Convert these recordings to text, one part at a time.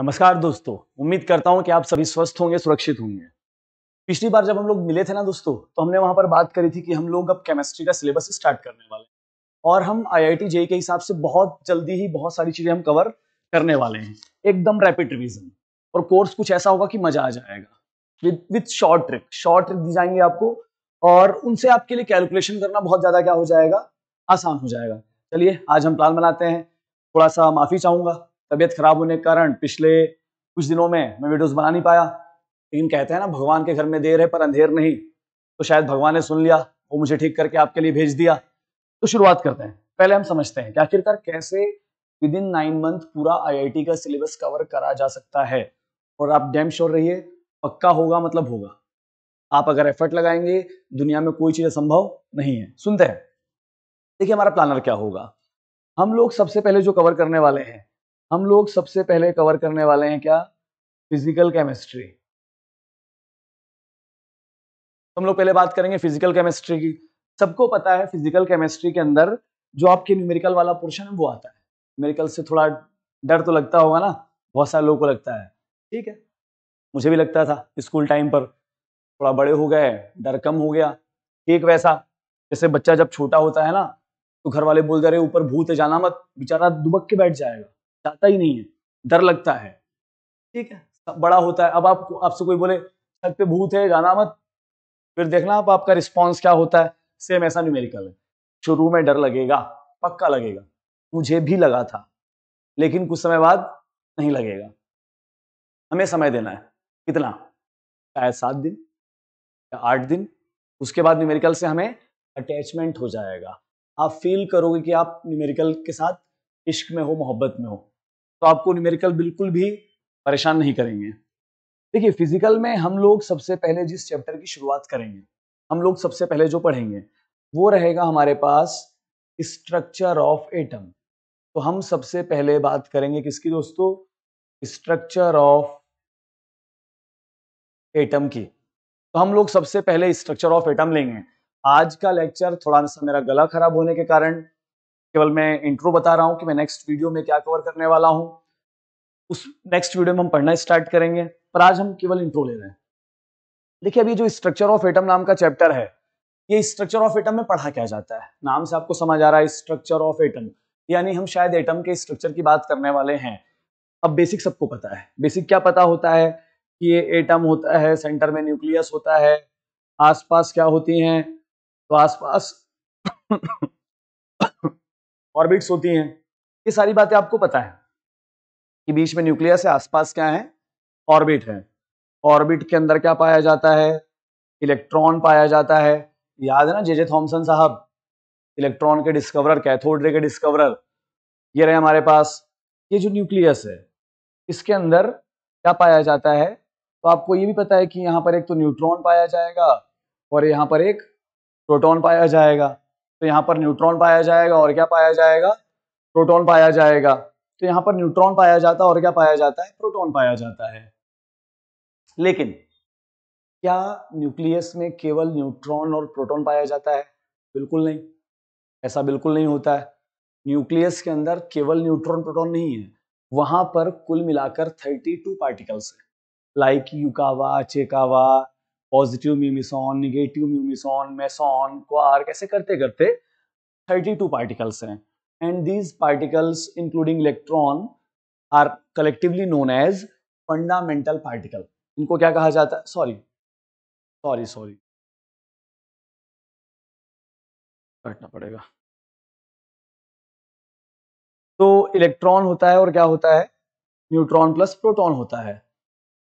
नमस्कार दोस्तों उम्मीद करता हूं कि आप सभी स्वस्थ होंगे सुरक्षित होंगे पिछली बार जब हम लोग मिले थे ना दोस्तों तो हमने वहां पर बात करी थी कि हम लोग अब केमिस्ट्री का सिलेबस स्टार्ट करने वाले हैं और हम आईआईटी जेई के हिसाब से बहुत जल्दी ही बहुत सारी चीजें हम कवर करने वाले हैं एकदम रैपिड रिविजन और कोर्स कुछ ऐसा होगा कि मजा आ जाएगा with with short trick short trick दी जाएंगे आपको और उनसे आपके लिए कैलकुलेशन करना बहुत ज्यादा क्या हो जाएगा आसान हो जाएगा चलिए आज हम प्लान बनाते हैं थोड़ा सा माफी चाहूंगा तबीयत खराब होने के कारण पिछले कुछ दिनों में मैं वीडियोस बना नहीं पाया लेकिन कहते हैं ना भगवान के घर में देर है पर अंधेर नहीं तो शायद भगवान ने सुन लिया वो मुझे ठीक करके आपके लिए भेज दिया तो शुरुआत करते हैं पहले हम समझते हैं कि आखिरकार कैसे विद इन नाइन मंथ पूरा आई का सिलेबस कवर करा जा सकता है और आप डैम श्योर रहिए पक्का होगा मतलब होगा आप अगर एफर्ट लगाएंगे दुनिया में कोई चीज असंभव नहीं है सुनते हैं देखिए हमारा प्लानर क्या होगा हम लोग सबसे पहले जो कवर करने वाले हैं हम लोग सबसे पहले कवर करने वाले हैं क्या फिजिकल केमिस्ट्री हम लोग पहले बात करेंगे फिजिकल केमिस्ट्री की सबको पता है फिजिकल केमिस्ट्री के अंदर जो आपके न्यूमेरिकल वाला पोर्शन है वो आता है न्यूमेरिकल से थोड़ा डर तो लगता होगा ना बहुत सारे लोगों को लगता है ठीक है मुझे भी लगता था स्कूल टाइम पर थोड़ा बड़े हो गए डर कम हो गया ठीक वैसा जैसे बच्चा जब छोटा होता है ना तो घर वाले बोलते रहे ऊपर भूत जाना मत बेचारा दुबक के बैठ जाएगा जाता ही नहीं है डर लगता है ठीक है बड़ा होता है अब आप आपसे कोई बोले छत पे भूत है गाना मत फिर देखना आप आपका रिस्पॉन्स क्या होता है सेम ऐसा न्यूमेरिकल है शुरू में डर लगेगा पक्का लगेगा मुझे भी लगा था लेकिन कुछ समय बाद नहीं लगेगा हमें समय देना है कितना चाहे सात दिन या आठ दिन उसके बाद न्यूमेरिकल से हमें अटैचमेंट हो जाएगा आप फील करोगे कि आप न्यूमेरिकल के साथ इश्क में हो मोहब्बत में हो तो आपको न्यूमेरिकल बिल्कुल भी परेशान नहीं करेंगे देखिए फिजिकल में हम लोग सबसे पहले जिस चैप्टर की शुरुआत करेंगे हम लोग सबसे पहले जो पढ़ेंगे वो रहेगा हमारे पास स्ट्रक्चर ऑफ एटम तो हम सबसे पहले बात करेंगे किसकी दोस्तों स्ट्रक्चर ऑफ एटम की तो हम लोग सबसे पहले स्ट्रक्चर ऑफ एटम लेंगे आज का लेक्चर थोड़ा सा मेरा गला खराब होने के कारण केवल मैं इंट्रो बता रहा हूँ कि मैं नेक्स्ट वीडियो में क्या कवर करने वाला हूँ उस नेक्स्ट वीडियो में हम पढ़ना स्टार्ट करेंगे पर आज हम केवल इंट्रो ले रहे हैं देखिए अभी जो स्ट्रक्चर ऑफ एटम नाम का चैप्टर है ये स्ट्रक्चर ऑफ एटम में पढ़ा क्या जाता है नाम से आपको समझ आ रहा है स्ट्रक्चर ऑफ एटम यानी हम शायद एटम के स्ट्रक्चर की बात करने वाले हैं अब बेसिक सबको पता है बेसिक क्या पता होता है कि ये एटम होता है सेंटर में न्यूक्लियस होता है आसपास क्या होती हैं तो आसपास ऑर्बिट्स होती हैं ये सारी बातें आपको पता है कि बीच में न्यूक्लियस है आसपास क्या है ऑर्बिट है ऑर्बिट के अंदर क्या पाया जाता है इलेक्ट्रॉन पाया जाता है याद है ना जे जे थॉम्सन साहब इलेक्ट्रॉन के डिस्कवरर कैथोड रे के डिस्कवरर ये रहे हमारे पास ये जो न्यूक्लियस है इसके अंदर क्या पाया जाता है तो आपको ये भी पता है कि यहाँ पर एक तो न्यूट्रॉन पाया जाएगा और यहाँ पर एक प्रोटॉन पाया जाएगा तो यहाँ पर न्यूट्रॉन पाया जाएगा और क्या पाया जाएगा प्रोटॉन पाया जाएगा तो यहाँ पर न्यूट्रॉन पाया जाता है और क्या पाया जाता है प्रोटॉन पाया जाता है लेकिन क्या न्यूक्लियस में केवल न्यूट्रॉन और प्रोटॉन पाया जाता है बिल्कुल नहीं ऐसा बिल्कुल नहीं होता है न्यूक्लियस के अंदर केवल न्यूट्रॉन प्रोटॉन नहीं है वहां पर कुल मिलाकर 32 पार्टिकल्स है like Yukawa chekawa positive mu meson negative mu meson meson quark ऐसे करते करते 32 पार्टिकल्स हैं and these particles including electron are collectively known as fundamental particle इनको क्या कहा जाता है सॉरी सॉरी सॉरी करना पड़ेगा तो इलेक्ट्रॉन होता है और क्या होता है न्यूट्रॉन प्लस प्रोटॉन होता है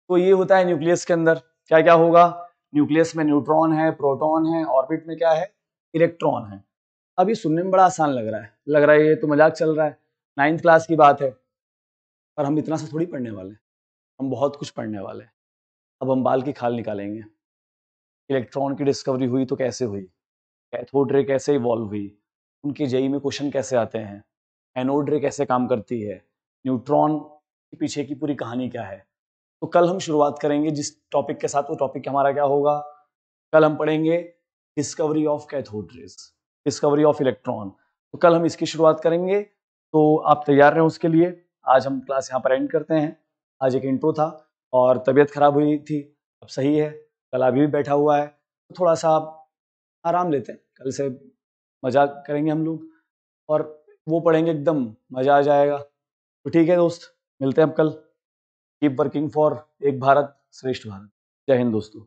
तो ये होता है न्यूक्लियस के अंदर क्या क्या होगा न्यूक्लियस में न्यूट्रॉन है प्रोटॉन है ऑर्बिट में क्या है इलेक्ट्रॉन है अब ये सुनने में बड़ा आसान लग रहा है लग रहा है ये तो मजाक चल रहा है नाइन्थ क्लास की बात है पर हम इतना सा थोड़ी पढ़ने वाले हैं हम बहुत कुछ पढ़ने वाले हैं अब हम बाल की खाल निकालेंगे इलेक्ट्रॉन की डिस्कवरी हुई तो कैसे हुई कैथोड रे कैसे इवॉल्व हुई उनके जेई e में क्वेश्चन कैसे आते हैं एनोड रे कैसे काम करती है न्यूट्रॉन के पीछे की पूरी कहानी क्या है तो कल हम शुरुआत करेंगे जिस टॉपिक के साथ वो टॉपिक हमारा क्या होगा कल हम पढ़ेंगे discovery of cathode rays discovery of electron तो कल हम इसकी शुरुआत करेंगे तो आप तैयार रहें उसके लिए आज हम क्लास यहाँ पर एंड करते हैं आज एक इंट्रो था और तबीयत खराब हुई थी अब सही है कल अभी भी बैठा हुआ है तो थोड़ा सा आप आराम लेते हैं कल से मजा करेंगे हम लोग और वो पढ़ेंगे एकदम मज़ा आ जाएगा तो ठीक है दोस्त मिलते हैं अब कल कीप वर्किंग फॉर एक भारत श्रेष्ठ भारत जय हिंद दोस्तों